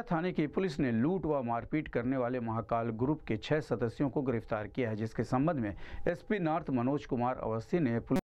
देवरिया थाने की पुलिस ने लूट व मारपीट करने वाले महाकाल ग्रुप के छह सदस्यों को गिरफ्तार किया है जिसके संबंध में एसपी नॉर्थ मनोज कुमार अवस्थी ने पुलिस